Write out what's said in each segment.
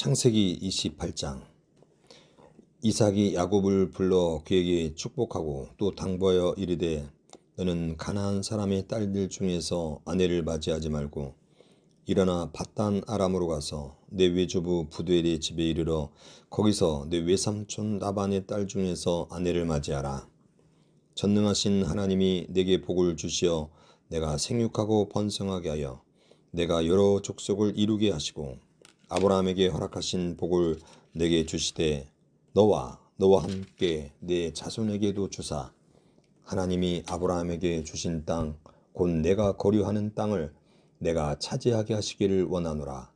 창세기 28장 이삭이 야곱을 불러 그에게 축복하고 또 당부하여 이르되 너는 가나안 사람의 딸들 중에서 아내를 맞이하지 말고 일어나 바단 아람으로 가서 내 외조부 부델의 집에 이르러 거기서 내 외삼촌 라반의 딸 중에서 아내를 맞이하라 전능하신 하나님이 내게 복을 주시어 내가 생육하고 번성하게 하여 내가 여러 족속을 이루게 하시고 아브라함에게 허락하신 복을 내게 주시되 너와 너와 함께 내 자손에게도 주사 하나님이 아브라함에게 주신 땅 곧 내가 거류하는 땅을 내가 차지하게 하시기를 원하노라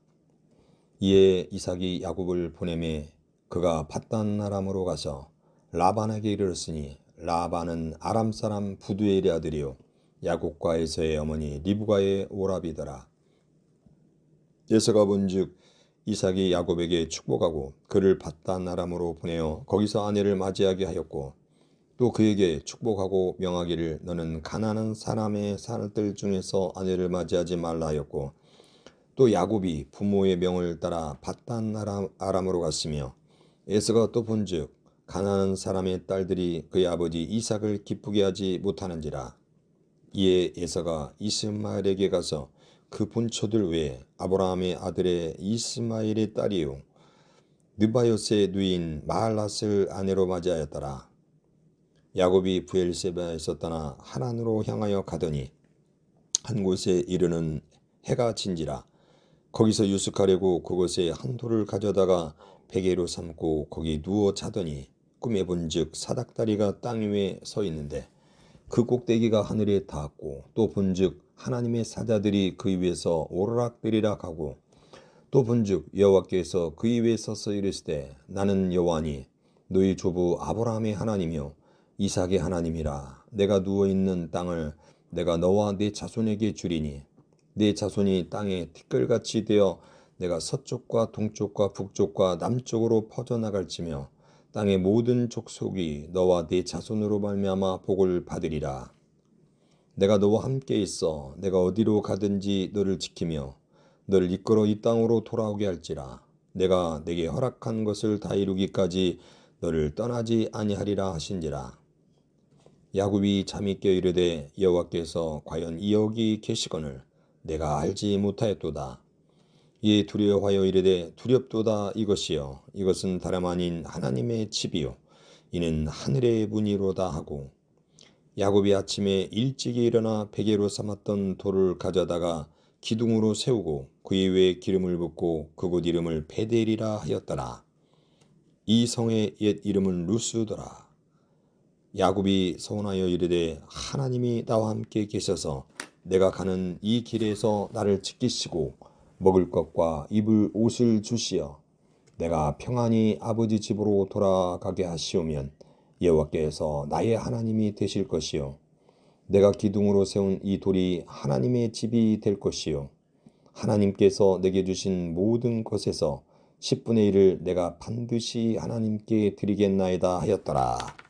이에 이삭이 야곱을 보내매 그가 팟단 아람으로 가서 라반에게 이르렀으니 라반은 아람 사람 부두엘의 아들이요 야곱과 에서의 어머니 리브가의 오라비더라. 예서가 본즉 이삭이 야곱에게 축복하고 그를 바단 나람으로 보내어 거기서 아내를 맞이하게 하였고 또 그에게 축복하고 명하기를 너는 가난한 사람의 사람들 중에서 아내를 맞이하지 말라 하였고 또 야곱이 부모의 명을 따라 바단 아람으로 갔으며 에스가 또 본즉 가난한 사람의 딸들이 그의 아버지 이삭을 기쁘게 하지 못하는지라 이에 에서가 이스마엘에게 가서 그분처들 외에 아브라함의 아들의 이스마엘의 딸이요 느바요스의 누인 마할랏을 아내로 맞이하였더라. 야곱이 부엘세바에서 떠나 하란으로 향하여 가더니 한 곳에 이르는 해가 진지라 거기서 유숙하려고 그곳에 한 돌을 가져다가 베개로 삼고 거기 누워 자더니 꿈에 본즉 사닥다리가 땅 위에 서 있는데 그 꼭대기가 하늘에 닿았고 또 본즉 하나님의 사자들이 그 위에서 오르락내리락 하고 또 본즉 여호와께서 그 위에 서서 이르시되 나는 여호와니 너희 조부 아브라함의 하나님이요 이삭의 하나님이라 내가 누워 있는 땅을 내가 너와 네 자손에게 주리니 네 자손이 땅에 티끌같이 되어 내가 서쪽과 동쪽과 북쪽과 남쪽으로 퍼져나갈지며 땅의 모든 족속이 너와 네 자손으로 말미암아 복을 받으리라 내가 너와 함께 있어 내가 어디로 가든지 너를 지키며 너를 이끌어 이 땅으로 돌아오게 할지라 내가 내게 허락한 것을 다 이루기까지 너를 떠나지 아니하리라 하신지라 야곱이 잠이 깨 이르되 여호와께서 과연 이 여기 계시거늘 내가 알지 못하였도다 이에 두려워하여 이르되 두렵도다 이것이여 이것은 다름 아닌 하나님의 집이요 이는 하늘의 문이로다 하고 야곱이 아침에 일찍이 일어나 베개로 삼았던 돌을 가져다가 기둥으로 세우고 그의 외에 기름을 붓고 그곳 이름을 베델이라 하였더라. 이 성의 옛 이름은 루스더라. 야곱이 서운하여 이르되 하나님이 나와 함께 계셔서 내가 가는 이 길에서 나를 지키시고 먹을 것과 입을 옷을 주시어 내가 평안히 아버지 집으로 돌아가게 하시오면 여호와께서 나의 하나님이 되실 것이요 내가 기둥으로 세운 이 돌이 하나님의 집이 될 것이요 하나님께서 내게 주신 모든 것에서 10분의 1을 내가 반드시 하나님께 드리겠나이다 하였더라.